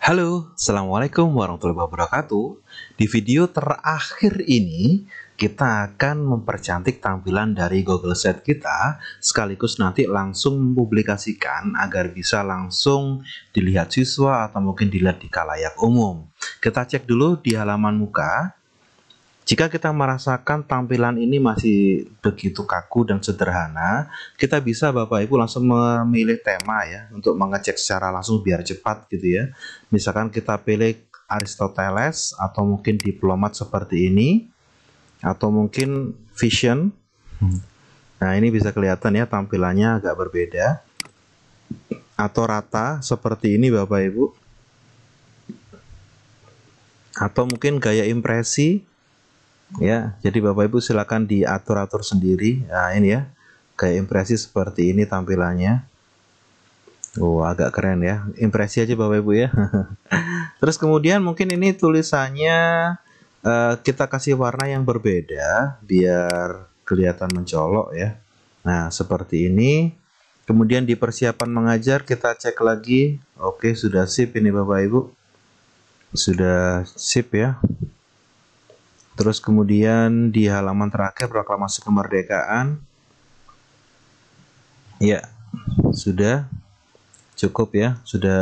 Halo, Assalamualaikum warahmatullahi wabarakatuh Di video terakhir ini kita akan mempercantik tampilan dari Google Set kita sekaligus nanti langsung mempublikasikan agar bisa langsung dilihat siswa atau mungkin dilihat di kalayak umum kita cek dulu di halaman muka jika kita merasakan tampilan ini masih begitu kaku dan sederhana, kita bisa Bapak Ibu langsung memilih tema ya untuk mengecek secara langsung biar cepat gitu ya. Misalkan kita pilih Aristoteles atau mungkin diplomat seperti ini atau mungkin vision. Hmm. Nah, ini bisa kelihatan ya tampilannya agak berbeda. Atau rata seperti ini Bapak Ibu. Atau mungkin gaya impresi ya jadi bapak ibu silakan diatur atur sendiri nah, ini ya kayak impresi seperti ini tampilannya Oh agak keren ya impresi aja bapak ibu ya terus kemudian mungkin ini tulisannya uh, kita kasih warna yang berbeda biar kelihatan mencolok ya nah seperti ini kemudian di persiapan mengajar kita cek lagi oke sudah sip ini bapak ibu sudah sip ya Terus kemudian di halaman terakhir proklamasi kemerdekaan. Ya, sudah cukup ya, sudah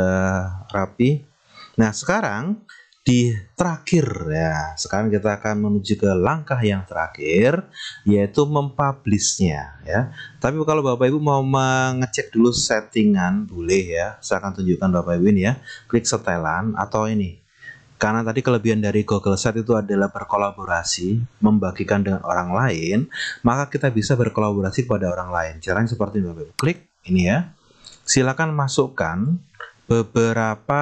rapi. Nah, sekarang di terakhir ya. Sekarang kita akan menuju ke langkah yang terakhir yaitu mempublishnya ya. Tapi kalau Bapak Ibu mau mengecek dulu settingan boleh ya. Saya akan tunjukkan Bapak Ibu ini ya. Klik setelan atau ini karena tadi kelebihan dari Google Set itu adalah berkolaborasi, membagikan dengan orang lain, maka kita bisa berkolaborasi kepada orang lain. Caranya seperti ini, Bapak. ibu, Klik ini ya. Silakan masukkan beberapa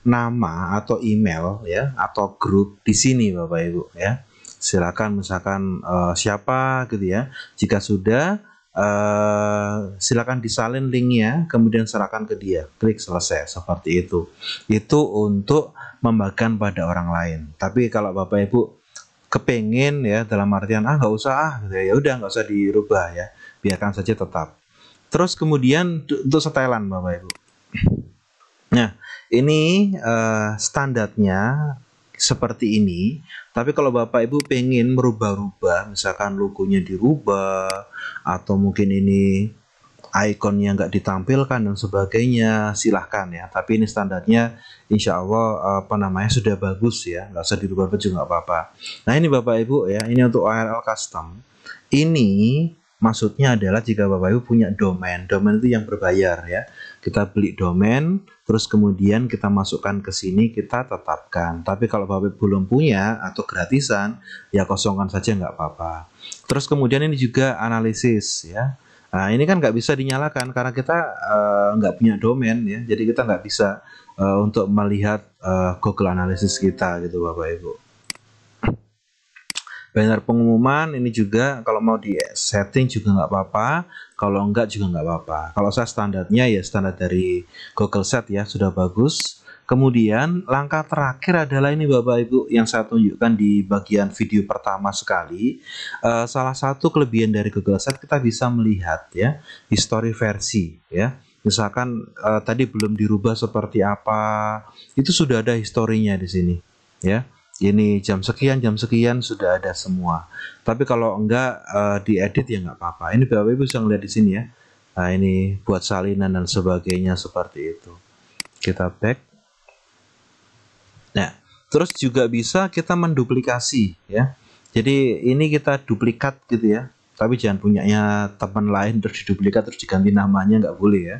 nama atau email ya atau grup di sini Bapak Ibu ya. Silakan misalkan uh, siapa gitu ya. Jika sudah Eh, silakan disalin linknya, kemudian serahkan ke dia. Klik selesai seperti itu. Itu untuk membagikan pada orang lain. Tapi kalau bapak ibu kepengen ya dalam artian ah nggak usah ah gitu ya. ya udah nggak usah dirubah ya biarkan saja tetap. Terus kemudian untuk setelan bapak ibu. Nah ini uh, standarnya seperti ini tapi kalau bapak ibu pengen merubah-rubah misalkan logonya dirubah atau mungkin ini icon yang nggak ditampilkan dan sebagainya silahkan ya tapi ini standarnya insya Allah apa namanya sudah bagus ya nggak usah dirubah juga nggak apa-apa nah ini bapak ibu ya ini untuk ORL custom ini Maksudnya adalah jika Bapak Ibu punya domain, domain itu yang berbayar ya. Kita beli domain, terus kemudian kita masukkan ke sini, kita tetapkan. Tapi kalau Bapak Ibu belum punya atau gratisan, ya kosongkan saja nggak apa-apa. Terus kemudian ini juga analisis ya. Nah ini kan nggak bisa dinyalakan karena kita uh, nggak punya domain ya. Jadi kita nggak bisa uh, untuk melihat uh, Google Analysis kita gitu Bapak Ibu banner pengumuman ini juga kalau mau di setting juga nggak apa-apa kalau enggak juga nggak apa-apa kalau saya standarnya ya standar dari Google Set ya sudah bagus kemudian langkah terakhir adalah ini Bapak Ibu yang saya tunjukkan di bagian video pertama sekali uh, salah satu kelebihan dari Google Set kita bisa melihat ya history versi ya misalkan uh, tadi belum dirubah seperti apa itu sudah ada historinya di sini ya ini jam sekian jam sekian sudah ada semua tapi kalau enggak uh, diedit ya enggak apa-apa ini bapak ibu bisa ngeliat di sini ya nah ini buat salinan dan sebagainya seperti itu kita back nah terus juga bisa kita menduplikasi ya jadi ini kita duplikat gitu ya tapi jangan punyanya teman lain terus diduplikat terus diganti namanya nggak boleh ya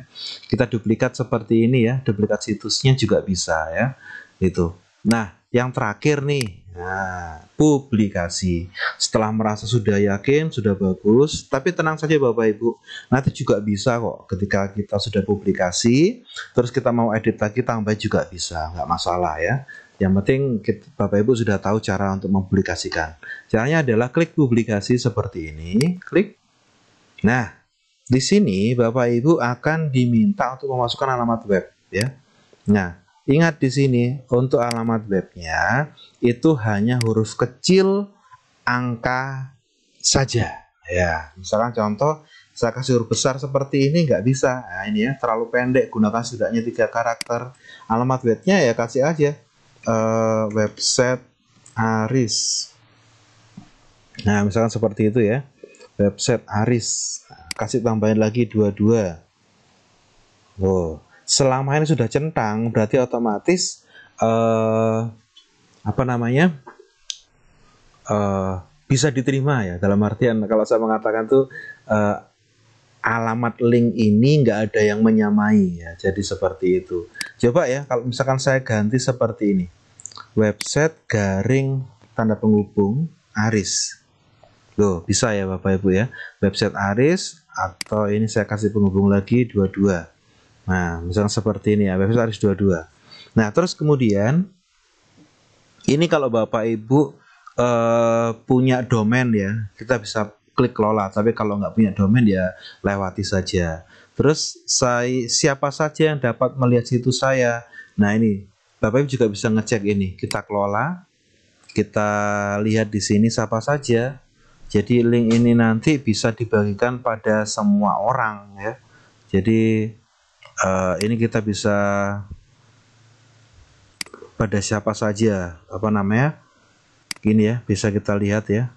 kita duplikat seperti ini ya duplikat situsnya juga bisa ya itu nah yang terakhir nih nah, publikasi setelah merasa sudah yakin sudah bagus tapi tenang saja bapak ibu nanti juga bisa kok ketika kita sudah publikasi terus kita mau edit lagi tambah juga bisa nggak masalah ya yang penting kita, Bapak Ibu sudah tahu cara untuk mempublikasikan. Caranya adalah klik publikasi seperti ini, klik. Nah, di sini Bapak Ibu akan diminta untuk memasukkan alamat web ya. Nah, Ingat di sini untuk alamat webnya itu hanya huruf kecil angka saja. Ya, misalkan contoh saya kasih huruf besar seperti ini nggak bisa. Nah, ini ya terlalu pendek. Gunakan setidaknya tiga karakter. Alamat webnya ya kasih aja uh, website Aris. Nah, misalkan seperti itu ya. Website Aris. Kasih tambahin lagi dua-dua. Oh selama ini sudah centang berarti otomatis uh, apa namanya uh, bisa diterima ya dalam artian kalau saya mengatakan tuh uh, alamat link ini nggak ada yang menyamai ya jadi seperti itu coba ya kalau misalkan saya ganti seperti ini website garing tanda penghubung aris loh bisa ya bapak ibu ya website aris atau ini saya kasih penghubung lagi dua-dua Nah, misalnya seperti ini ya, Bapak dua 22. Nah, terus kemudian ini kalau Bapak Ibu eh, punya domain ya, kita bisa klik kelola, tapi kalau nggak punya domain ya lewati saja. Terus saya siapa saja yang dapat melihat situ saya. Nah, ini Bapak Ibu juga bisa ngecek ini. Kita kelola, kita lihat di sini siapa saja. Jadi link ini nanti bisa dibagikan pada semua orang ya. Jadi uh, ini kita bisa pada siapa saja apa namanya gini ya bisa kita lihat ya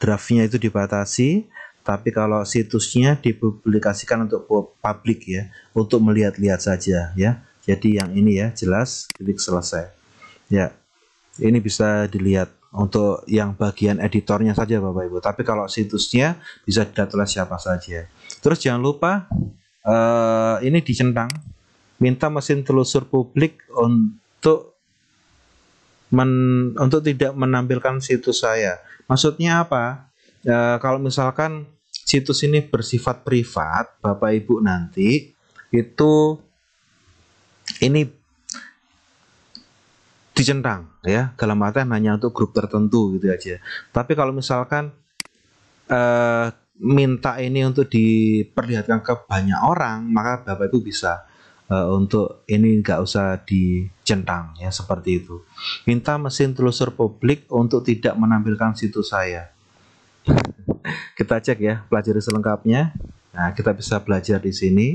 draftnya itu dibatasi tapi kalau situsnya dipublikasikan untuk publik ya untuk melihat-lihat saja ya jadi yang ini ya jelas klik selesai ya ini bisa dilihat untuk yang bagian editornya saja Bapak Ibu tapi kalau situsnya bisa dilihat siapa saja terus jangan lupa uh, ini dicentang, minta mesin telusur publik untuk men, untuk tidak menampilkan situs saya. Maksudnya apa? E, kalau misalkan situs ini bersifat privat, Bapak Ibu nanti itu ini dicentang ya dalam artian hanya untuk grup tertentu gitu aja. Tapi kalau misalkan e, minta ini untuk diperlihatkan ke banyak orang maka bapak ibu bisa uh, untuk ini nggak usah dicentang ya seperti itu minta mesin telusur publik untuk tidak menampilkan situs saya kita cek ya pelajari selengkapnya nah kita bisa belajar di sini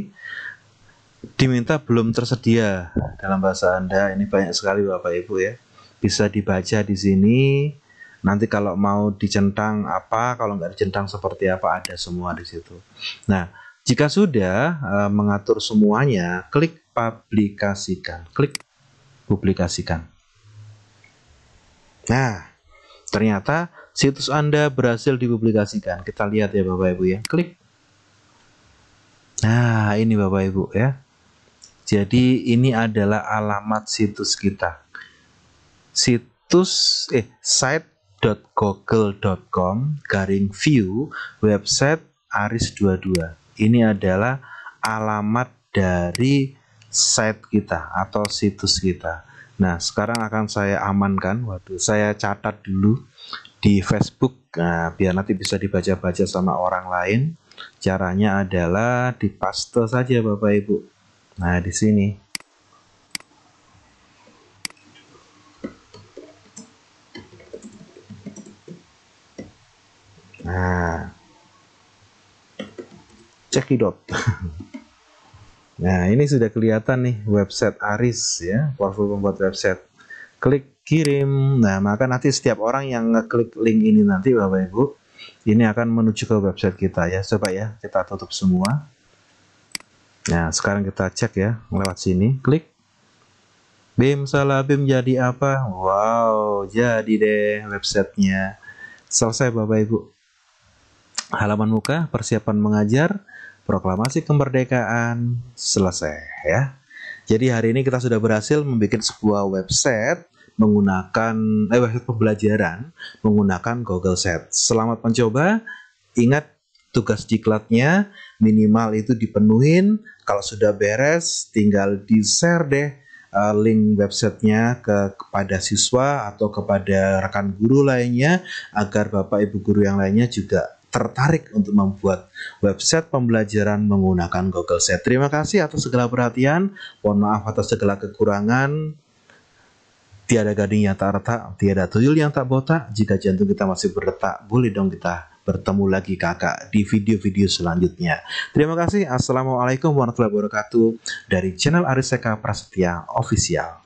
diminta belum tersedia dalam bahasa anda ini banyak sekali bapak ibu ya bisa dibaca di sini Nanti kalau mau dicentang apa, kalau nggak dicentang seperti apa ada semua di situ. Nah, jika sudah e, mengatur semuanya, klik publikasikan. Klik publikasikan. Nah, ternyata situs Anda berhasil dipublikasikan. Kita lihat ya Bapak Ibu ya. Klik. Nah, ini Bapak Ibu ya. Jadi ini adalah alamat situs kita. Situs eh site www.google.com garing view website aris22 ini adalah alamat dari site kita atau situs kita nah sekarang akan saya amankan waktu saya catat dulu di Facebook nah, biar nanti bisa dibaca-baca sama orang lain caranya adalah di paste saja Bapak Ibu nah di sini Cekidot. nah, ini sudah kelihatan nih website Aris ya, powerful pembuat website. Klik kirim. Nah, maka nanti setiap orang yang ngeklik link ini nanti Bapak Ibu, ini akan menuju ke website kita ya. Coba ya, kita tutup semua. Nah, sekarang kita cek ya lewat sini, klik BIM salah Bim jadi apa? Wow, jadi deh websitenya. Selesai Bapak Ibu halaman muka persiapan mengajar proklamasi kemerdekaan selesai ya. Jadi hari ini kita sudah berhasil membuat sebuah website menggunakan eh, website pembelajaran menggunakan Google Set. Selamat mencoba. Ingat tugas diklatnya minimal itu dipenuhin. Kalau sudah beres, tinggal di share deh uh, link websitenya ke kepada siswa atau kepada rekan guru lainnya agar bapak ibu guru yang lainnya juga tertarik untuk membuat website pembelajaran menggunakan Google Set. Terima kasih atas segala perhatian. Mohon maaf atas segala kekurangan. Tiada gading yang tak retak, tiada tuyul yang tak botak. Jika jantung kita masih berdetak, boleh dong kita bertemu lagi kakak di video-video selanjutnya. Terima kasih. Assalamualaikum warahmatullahi wabarakatuh dari channel Ariseka Prasetya Official.